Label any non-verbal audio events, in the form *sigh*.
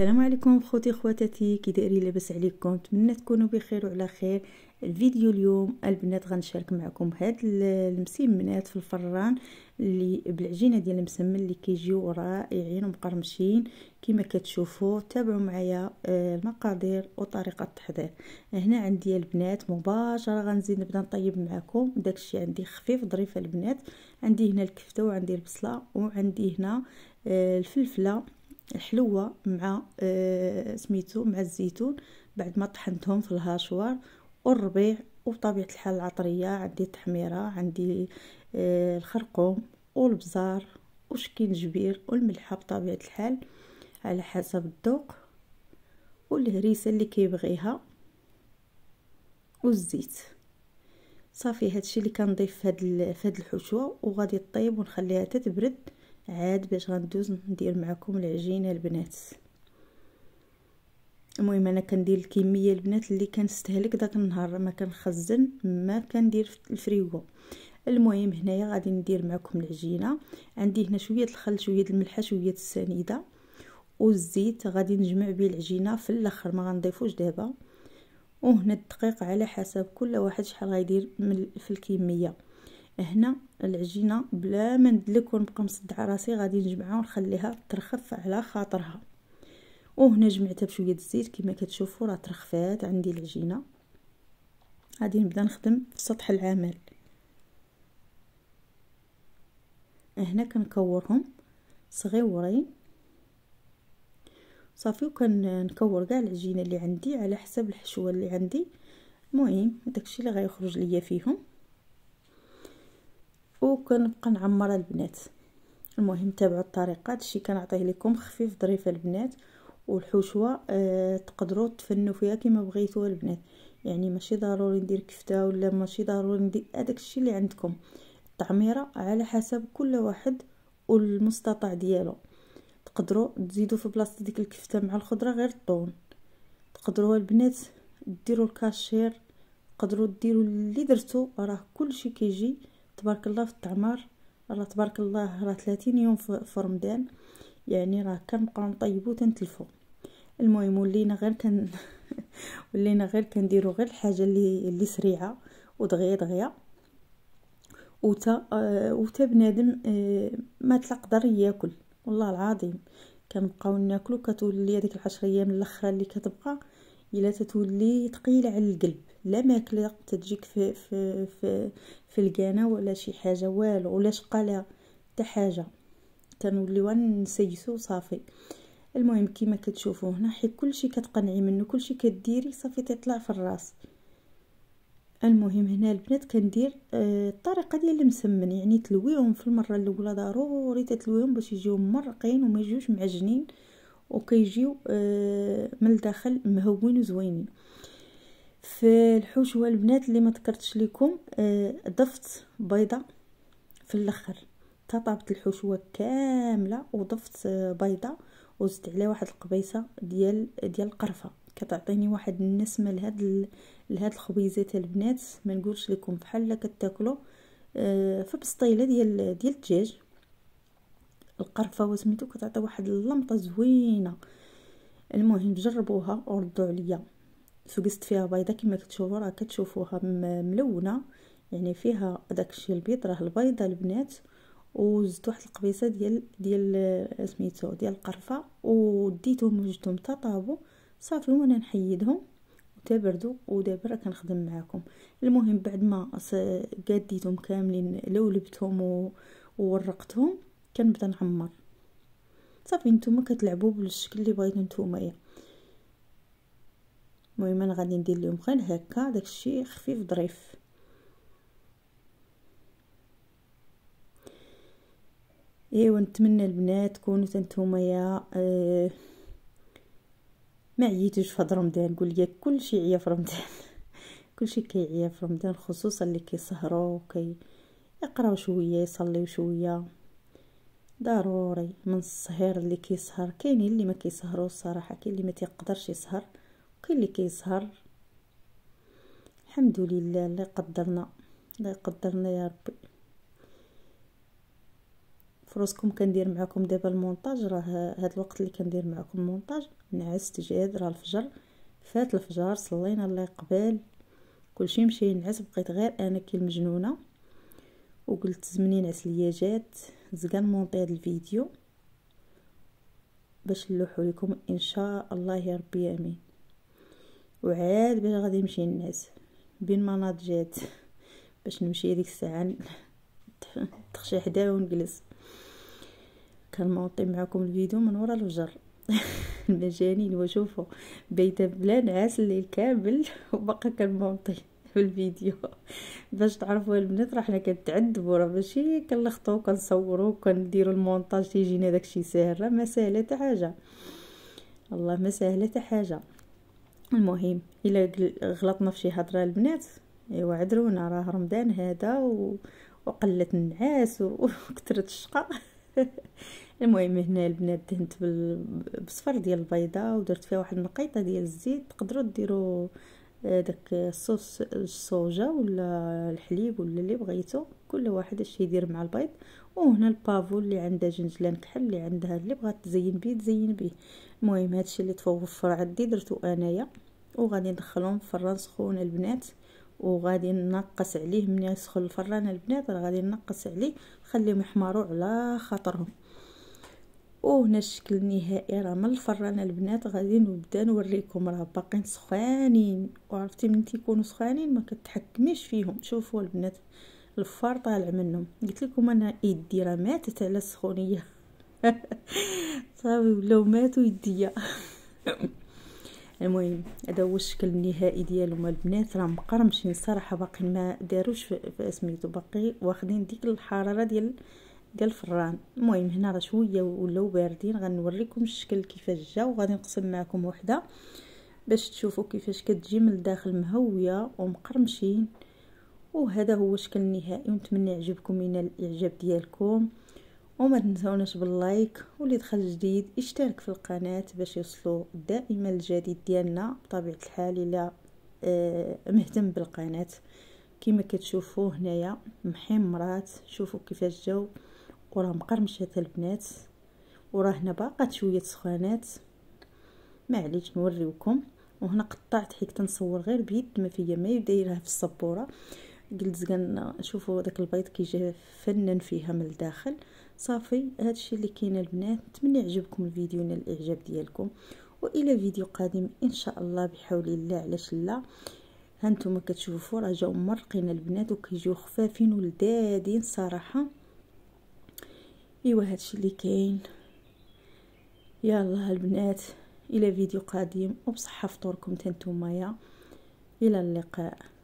السلام عليكم خوتي خواتاتي كي دايرين لاباس عليكم نتمنى تكونوا بخير وعلى خير الفيديو اليوم البنات غنشارك معكم هاد المسمنات في الفران اللي بالعجينه ديال المسمن اللي كيجيو رائعين ومقرمشين كما كتشوفوا تابعوا معايا آه، المقادير وطريقه التحضير هنا عندي البنات مباشره غنزيد نبدا نطيب معكم داكشي عندي خفيف ظريف البنات عندي هنا الكفته وعندي البصله وعندي هنا آه، الفلفله الحلوه مع آه سميتو مع الزيتون بعد ما طحنتهم في الهاشوار والربيع وبطبيعه الحال العطريه عندي التحميره عندي آه الخرقوم والبزار جبير والملحه بطبيعه الحال على حسب الذوق والهريسه اللي كيبغيها والزيت صافي هادشي اللي كنضيف في هاد الحشوه وغادي طيب ونخليها تتبرد عاد باش غندوز ندير معكم العجينه البنات المهم انا كندير الكميه البنات اللي كنستهلك داك النهار ما كنخزن ما كندير في الفريغو المهم هنايا غادي ندير معكم العجينه عندي هنا شويه الخل شويه الملحه شويه السنيده والزيت غادي نجمع به العجينه في الاخر ما غنضيفوش دابا وهنا الدقيق على حسب كل واحد شحال غيدير في الكميه هنا العجينه بلا ما ندلك ونبقى مصدعه راسي غادي نجمعها ونخليها ترخف على خاطرها وهنا جمعتها بشويه الزيت كما كتشوفوا راه ترخفات عندي العجينه غادي نبدا نخدم في سطح العمل هنا كنكورهم صغيورين صافي وكنكور كاع العجينه اللي عندي على حسب الحشوه اللي عندي المهم داكشي اللي غيخرج ليا فيهم وكنبقى نعمر البنات المهم تابعوا الطريقه هادشي كنعطيه لكم خفيف ظريف البنات والحشوه آه تقدروا تفنوا فيها كما بغيتوا البنات يعني ماشي ضروري ندير كفته ولا ماشي ضروري ندير هذاك الشيء اللي عندكم التعميره على حسب كل واحد والمستطاع ديالو تقدروا تزيدوا في بلاصه ديك الكفته مع الخضره غير الطون تقدروا البنات ديروا الكاشير تقدروا ديروا اللي درتو راه كلشي كيجي تبارك الله في التعمار راه تبارك الله راه 30 يوم في رمضان يعني راه كنبقاو نطيبو تنتلفو المهم ولينا غير كن *laughs* ولينا غير كنديرو غير الحاجه اللي اللي سريعه ودغيا دغيا وتا آه، وتا بنادم آه، ما تلقدر ياكل والله العظيم كنبقاو ناكلو كتولي هذيك العشر ايام الاخره اللي كتبقى الا تتولي ثقيله على القلب لا ماكله تتجيك في في في, في الكانه ولا شي حاجه والو ولا شقاله حتى حاجه تنوليو نسيسو صافي المهم كيما كتشوفوا هنا حيت كلشي كتقنعي منه كلشي كديري صافي تطلع في الراس المهم هنا البنات كندير الطريقه آه، ديال المسمن يعني تلويهم في المره الاولى ضروري تتلويهم باش يجيو مرقين وما يجيوش معجنين آه وكيجيو آه، من الداخل مهوين وزوينين في الحشوه البنات اللي ما ذكرتش لكم آه، ضفت بيضه في الاخر تطابت الحشوه كامله وضفت آه، بيضه وزدت عليها واحد القبيصه ديال ديال القرفه كتعطيني واحد النسمه لهاد لهاد الخبيزات البنات ما نقولش لكم بحال كتاكلوا في بسطيله ديال ديال الدجاج القرفه وسميتو كتعطي واحد اللمطه زوينه المهم جربوها وردوا عليا فقست فيها بيضه كما كتشوفوا راه كتشوفوها ملونه يعني فيها داكشي البيض راه البيضه البنات وزدت واحد القبيصه ديال ديال سميتو ديال القرفه وديتهم وجدتهم تطابو صافي وانا نحيدهم وتبردوا ودابا راه كنخدم معاكم المهم بعد ما قاديتهم كاملين لولبتهم وورقتهم كنبدا نعمر صافي نتوما كتلعبوا بالشكل اللي بغيتو نتوما المهم انا غادي ندير لهم غير هكا داكشي خفيف ظريف ايوا نتمنى البنات تكونوا نتوما يا آه، ما عييتوش في رمضان قول لي كلشي عيا في رمضان *laughs* كلشي كيعيا في رمضان خصوصا اللي كيسهروا وكي يقراو شويه يصليو شويه ضروري من الصهير اللي كيسهر كاينين اللي ما كيسهروش الصراحه كاين اللي ما تيقدرش يسهر وكاين اللي كيسهر الحمد لله اللي قدرنا الله يقدرنا يا ربي فروسكم كندير معكم دابا المونتاج راه هاد الوقت اللي كندير معكم المونتاج نعست جاد راه الفجر فات الفجر صلينا الله يقبل كلشي مشي ينعس بقيت غير انا كي المجنونه وقلت زمنين العسليه جات زقا نمونطي هذا الفيديو باش نلوحو لكم ان شاء الله يا ربي امين وعاد باش غادي نمشي نعس بين ما ناض جات باش نمشي ديك الساعه *laughs* تخشي حدا ونجلس كنمونطي معكم الفيديو من ورا الفجر *laughs* المجانين وشوفوا بيت نعاس الليل كامل *laughs* وباقا كنمونطي تشوفوا الفيديو باش تعرفوا البنات راه حنا كنتعذبوا راه ماشي كنلخطو كنصوروا كنديروا المونتاج تيجينا داكشي ساهل راه ما ساهله حتى حاجه الله ما ساهله حتى حاجه المهم الا غلطنا في شي هضره البنات ايوا عذرونا راه رمضان هذا و... وقلت النعاس وكثرت الشقاء *laughs* المهم هنا البنات دهنت بالصفر ديال البيضه ودرت فيها واحد النقيطه ديال الزيت تقدروا ديروا داك الصوص الصوجة ولا الحليب ولا اللي بغيتو كل واحد اش يدير مع البيض وهنا البافو اللي عندها جنجلان كحل اللي عندها اللي بغات تزين بيه تزين بيه المهم هادشي اللي توفر عندي درتو انايا وغادي ندخلهم في الفران سخون البنات وغادي ننقص عليه ملي يسخن الفران البنات راه غادي ننقص عليه نخليهم يحمروا على خاطرهم وهنا الشكل النهائي راه من الفران البنات غادي نبدا نوريكم راه باقين سخانين وعرفتي من تيكونوا سخانين ما كتحكميش فيهم شوفوا البنات الفار طالع منهم قلت لكم انا يدي راه ماتت على السخونيه *laughs* صافي ولاو ماتوا يديا *laughs* المهم هذا هو الشكل النهائي ديالهم البنات راه مقرمشين صراحه باقي ما داروش في سميتو باقي واخدين ديك الحراره ديال ديال الفران المهم هنا راه شويه ولاو باردين غنوريكم الشكل كيفاش جا وغادي نقسم معكم وحده باش تشوفوا كيفاش كتجي من الداخل مهويه ومقرمشين وهذا هو الشكل النهائي ونتمنى يعجبكم من الاعجاب ديالكم وما تنساوناش باللايك واللي دخل جديد اشترك في القناه باش يوصلوا دائما الجديد ديالنا بطبيعه الحال الى آه، مهتم بالقناه كما كتشوفوا هنايا محمرات شوفوا كيفاش جاو وراه مقرمشات البنات وراه هنا باقات شويه سخانات معليش عليت نوريوكم وهنا قطعت حيت كنصور غير بيد ما فيا ما دايرها في الصبوره قلت شوفوا داك البيض كيجي فنن فيها من الداخل صافي هادشي اللي كاين البنات نتمنى يعجبكم الفيديو نال الاعجاب ديالكم والى فيديو قادم ان شاء الله بحول الله علاش لا هانتوما كتشوفوا راه جاو مرقين البنات وكيجيو خفافين ولذادين صراحه ايوا هادشي اللي كاين يلا البنات الى فيديو قادم وبصحه فطوركم تنتوما يا الى اللقاء